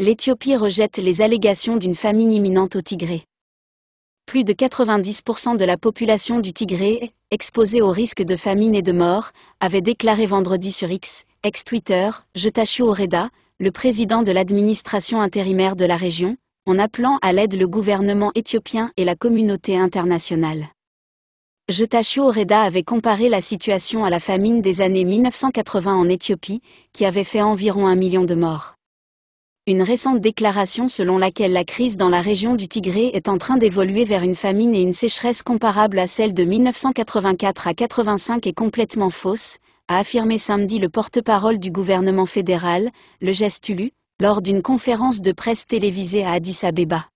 l'Éthiopie rejette les allégations d'une famine imminente au Tigré. Plus de 90% de la population du Tigré, exposée au risque de famine et de mort, avait déclaré vendredi sur X, ex-Twitter, Jetachio Oreda, le président de l'administration intérimaire de la région, en appelant à l'aide le gouvernement éthiopien et la communauté internationale. Jetachio Oreda avait comparé la situation à la famine des années 1980 en Éthiopie, qui avait fait environ un million de morts une récente déclaration selon laquelle la crise dans la région du Tigré est en train d'évoluer vers une famine et une sécheresse comparable à celle de 1984 à 85 est complètement fausse, a affirmé samedi le porte-parole du gouvernement fédéral, le Gestulu, lors d'une conférence de presse télévisée à Addis Abeba.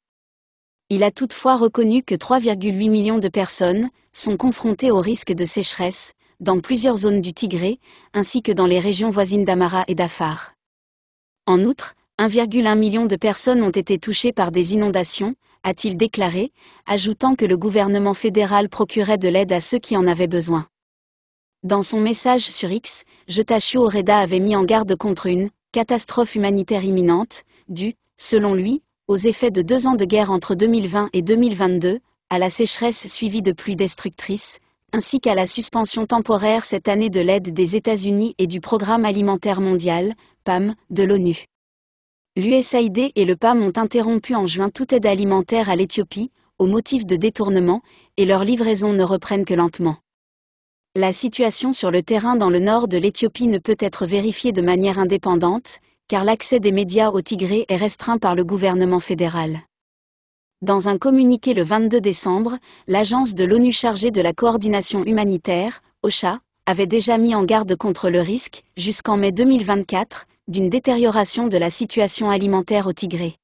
Il a toutefois reconnu que 3,8 millions de personnes sont confrontées au risque de sécheresse dans plusieurs zones du Tigré, ainsi que dans les régions voisines d'Amara et d'Afar. En outre, 1,1 million de personnes ont été touchées par des inondations, a-t-il déclaré, ajoutant que le gouvernement fédéral procurait de l'aide à ceux qui en avaient besoin. Dans son message sur X, Jetachio Oreda avait mis en garde contre une catastrophe humanitaire imminente, due, selon lui, aux effets de deux ans de guerre entre 2020 et 2022, à la sécheresse suivie de pluies destructrices, ainsi qu'à la suspension temporaire cette année de l'aide des États-Unis et du Programme alimentaire mondial, PAM, de l'ONU l'USAID et le PAM ont interrompu en juin toute aide alimentaire à l'Éthiopie, au motif de détournement, et leurs livraisons ne reprennent que lentement. La situation sur le terrain dans le nord de l'Éthiopie ne peut être vérifiée de manière indépendante, car l'accès des médias au Tigré est restreint par le gouvernement fédéral. Dans un communiqué le 22 décembre, l'agence de l'ONU chargée de la coordination humanitaire, OCHA, avait déjà mis en garde contre le risque, jusqu'en mai 2024, d'une détérioration de la situation alimentaire au Tigré.